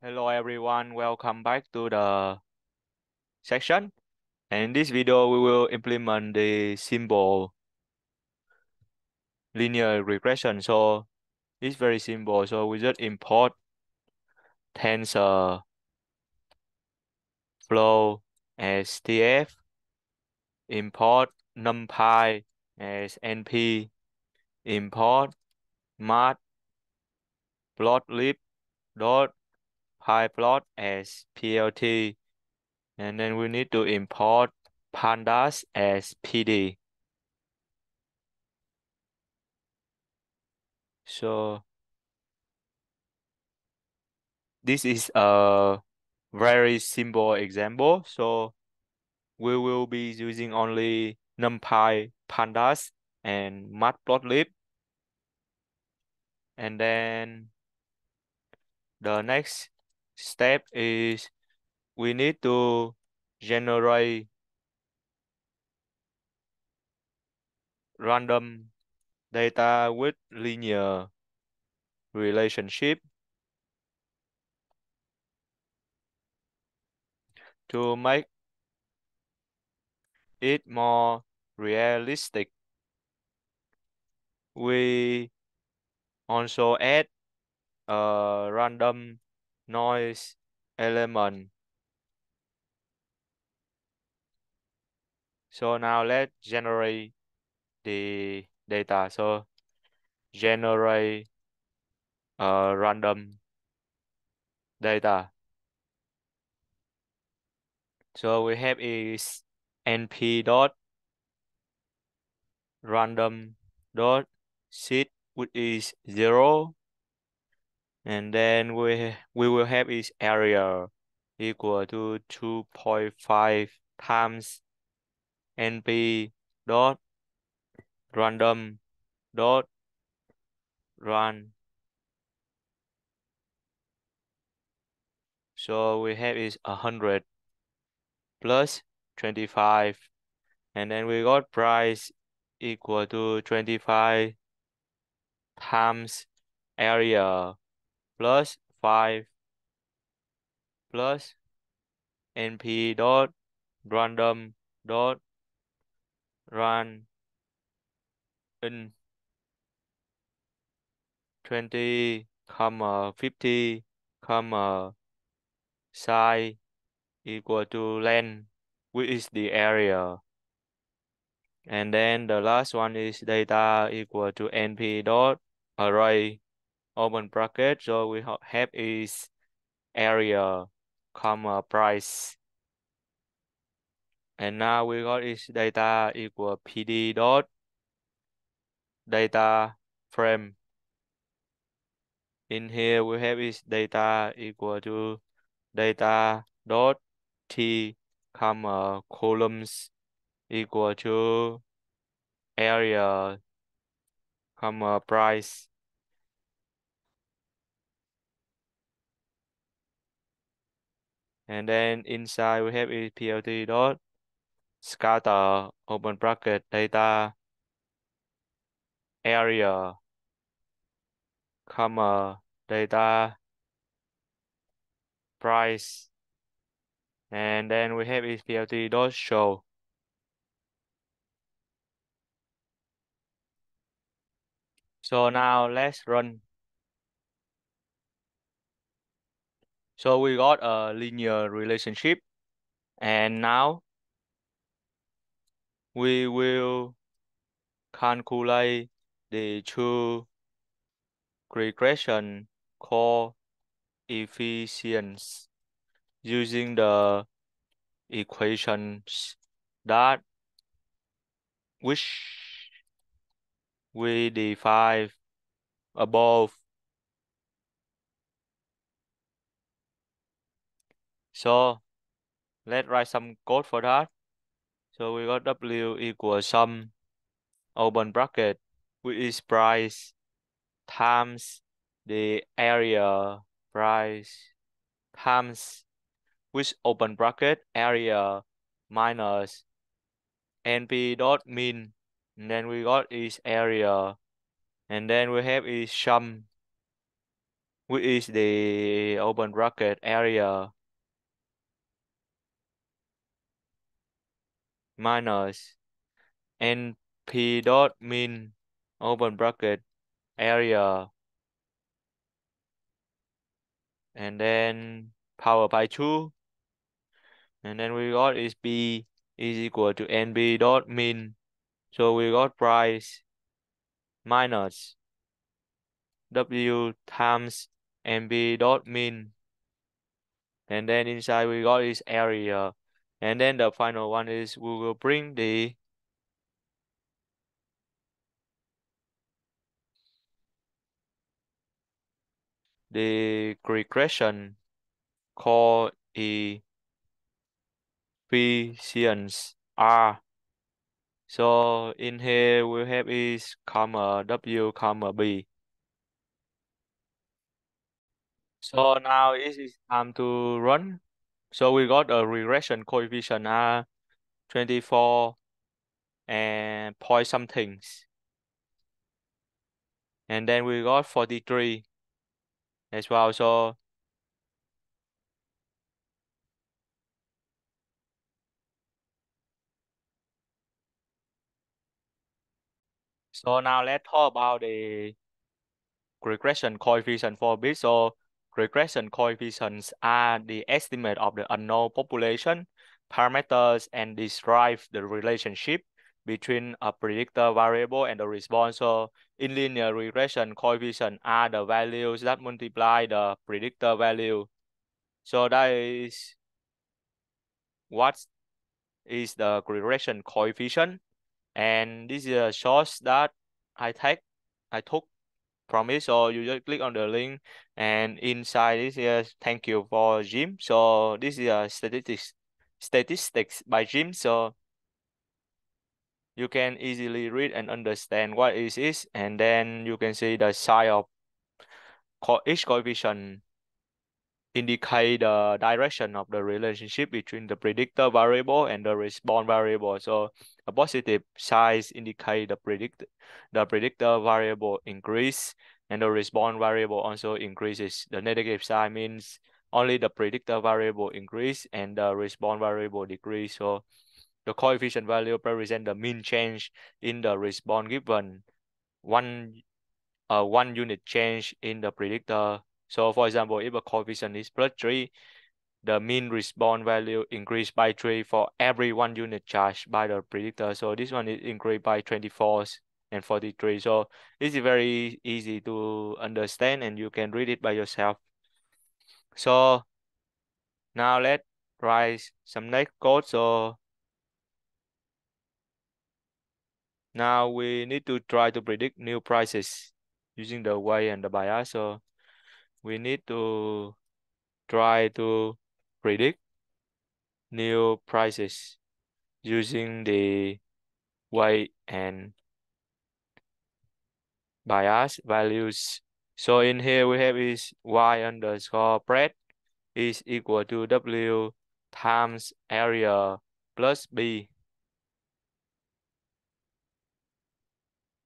Hello everyone, welcome back to the section. And in this video, we will implement the simple linear regression. So it's very simple. So we just import tensor uh, flow as TF, import numpy as NP, import mat plotlib dot Pyplot plot as plt. And then we need to import pandas as pd. So this is a very simple example. So we will be using only NumPy, Pandas, and Matplotlib. And then the next step is we need to generate random data with linear relationship to make it more realistic. We also add a random noise element. So now let's generate the data. So generate a random data. So we have is np dot random dot seed which is zero and then we, we will have its area equal to 2.5 times np dot random dot run. So we have is 100 plus 25. And then we got price equal to 25 times area plus 5 plus np dot random dot run in 20 comma 50 comma size equal to length which is the area and then the last one is data equal to np dot array open bracket, so we have is area, comma, price. And now we got is data equal pd dot data frame. In here we have is data equal to data dot t comma columns equal to area comma price And then inside we have is plt dot scatter open bracket data area comma data price and then we have is plt dot show so now let's run So we got a linear relationship. And now we will calculate the true regression coefficients using the equations that which we define above So let's write some code for that. So we got W equals sum open bracket, which is price times the area price times which open bracket area minus np dot mean and then we got is area and then we have is sum which is the open bracket area minus np dot mean open bracket area and then power by 2 and then we got is b is equal to nb dot mean so we got price minus w times nb dot mean and then inside we got is area and then the final one is we will bring the the regression called efficiency R. So in here we have is comma W comma B. So now it is time to run so we got a regression coefficient r ah, 24 and point something. And then we got 43 as well. So So now let's talk about the regression coefficient for B. bit. So regression coefficients are the estimate of the unknown population parameters and describe the relationship between a predictor variable and the response. So in linear regression, coefficients are the values that multiply the predictor value. So that is what is the regression coefficient. And this is a source that I take I took Promise or So you just click on the link and inside this is thank you for Jim. So this is a statistics statistics by Jim. So you can easily read and understand what is it. And then you can see the size of each coefficient indicate the direction of the relationship between the predictor variable and the response variable. So a positive size indicate the predict the predictor variable increase and the response variable also increases. The negative sign means only the predictor variable increase and the response variable decrease. So the coefficient value represent the mean change in the response given one uh, one unit change in the predictor so for example, if a coefficient is plus 3, the mean response value increased by 3 for every one unit charged by the predictor. So this one is increased by 24 and 43. So this is very easy to understand and you can read it by yourself. So now let's write some next code. So now we need to try to predict new prices using the y and the bias. So we need to try to predict new prices using the y and bias values. So in here we have is y underscore spread is equal to w times area plus b.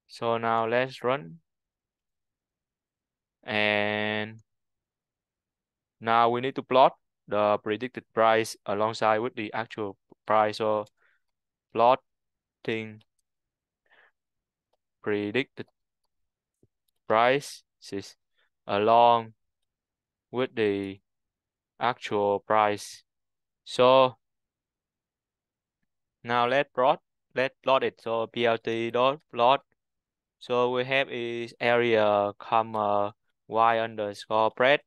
So now let's run. And now we need to plot the predicted price alongside with the actual price. So plotting predicted prices along with the actual price. So now let's plot let plot it. So plt dot plot. So we have is area comma y underscore bread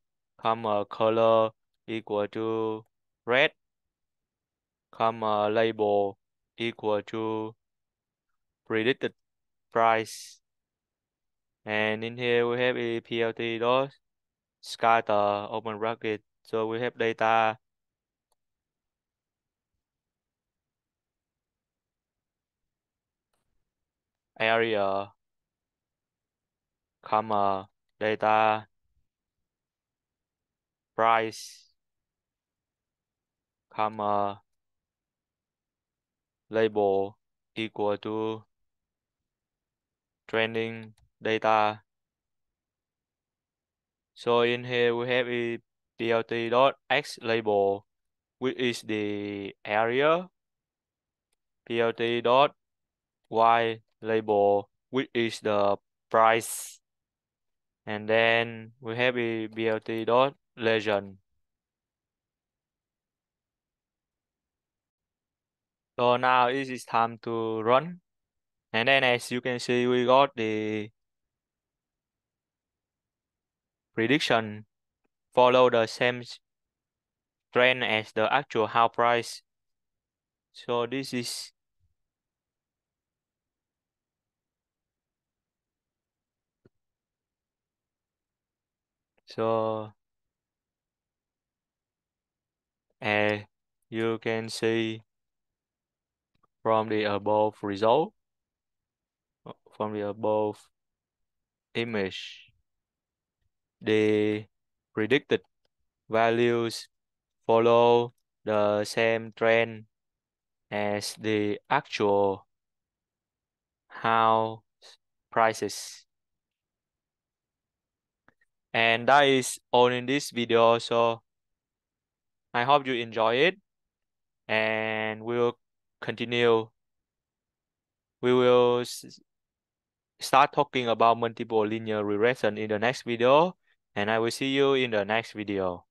comma uh, color equal to red, comma uh, label equal to predicted price. And in here we have a PLT dot scatter open bracket. So we have data area comma uh, data price, comma, label equal to training data. So in here we have a plt dot X label, which is the area. PLT dot Y label, which is the price. And then we have a plt dot legend. So now it is time to run. And then as you can see, we got the prediction follow the same trend as the actual house price. So this is so and you can see from the above result, from the above image, the predicted values follow the same trend as the actual house prices. And that is all in this video. So I hope you enjoy it and we'll continue. We will start talking about multiple linear regression in the next video and I will see you in the next video.